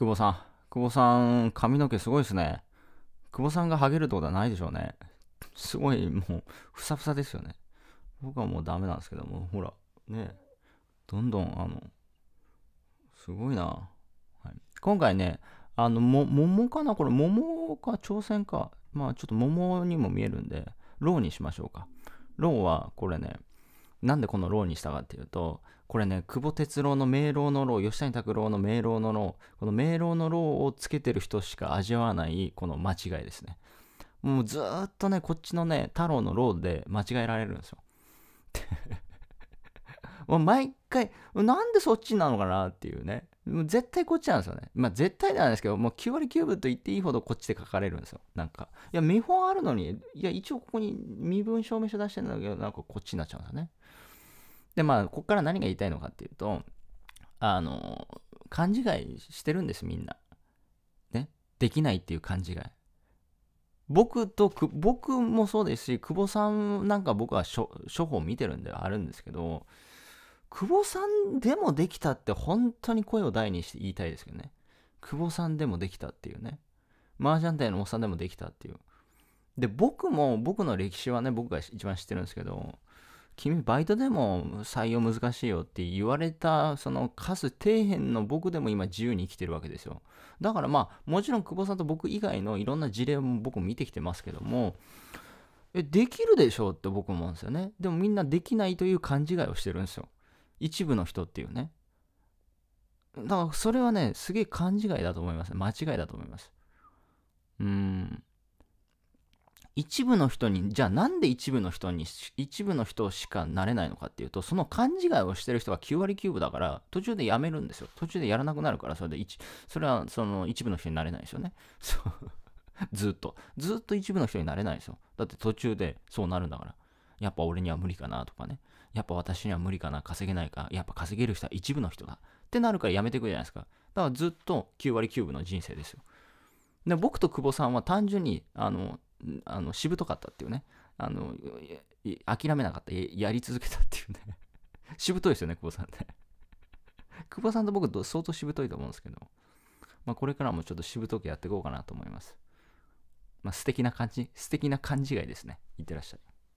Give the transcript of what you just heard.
久保さん。久保さん、髪の毛すごいですね。久保さんがハゲるってことはないでしょうね。すごい、もう、ふさふさですよね。僕はもうダメなんですけども、ほら、ね、どんどん、あの、すごいな。はい、今回ね、あの、も、桃かなこれ、桃か、挑戦か。まあ、ちょっと桃にも見えるんで、ローにしましょうか。ローは、これね、なんでこの「老」にしたかっていうとこれね久保哲郎の明朗の老吉谷拓郎の明朗の老この明朗の老をつけてる人しか味わわないこの間違いですねもうずっとねこっちのね太郎の老で間違えられるんですよ もう毎回なんでそっちなのかなっていうねもう絶対こっちなんですよね。まあ絶対なんですけど、もう9割9分と言っていいほどこっちで書かれるんですよ。なんか。いや、見本あるのに、いや、一応ここに身分証明書出してるんだけど、なんかこっちになっちゃうんですよね。で、まあ、こっから何が言いたいのかっていうと、あの、勘違いしてるんです、みんな。ね。できないっていう勘違い。僕とく、僕もそうですし、久保さんなんか僕は処方見てるんではあるんですけど、久保さんでもできたって本当に声を大にして言いたいですけどね。久保さんでもできたっていうね。麻雀店のおっさんでもできたっていう。で、僕も、僕の歴史はね、僕が一番知ってるんですけど、君バイトでも採用難しいよって言われた、その数底辺の僕でも今自由に生きてるわけですよ。だからまあ、もちろん久保さんと僕以外のいろんな事例も僕見てきてますけども、え、できるでしょうって僕思うんですよね。でもみんなできないという勘違いをしてるんですよ。一部の人っていうね。だからそれはね、すげえ勘違いだと思います。間違いだと思います。うん。一部の人に、じゃあなんで一部の人に、一部の人しかなれないのかっていうと、その勘違いをしてる人が9割9分だから、途中でやめるんですよ。途中でやらなくなるから、それで一、それはその一部の人になれないですよね。そう。ずっと。ずっと一部の人になれないですよ。だって途中でそうなるんだから。やっぱ俺には無理かなとかね。やっぱ私には無理かな、稼げないか、やっぱ稼げる人は一部の人だ。ってなるからやめていくじゃないですか。だからずっと9割9分の人生ですよ。で僕と久保さんは単純に、あの、あのしぶとかったっていうね。あの、諦めなかった。やり続けたっていうね。しぶといですよね、久保さんって。久保さんと僕相当しぶといと思うんですけど、まあ、これからもちょっとしぶとくやっていこうかなと思います。まあ、素敵な感じ、素敵な勘違いですね。いってらっしゃい。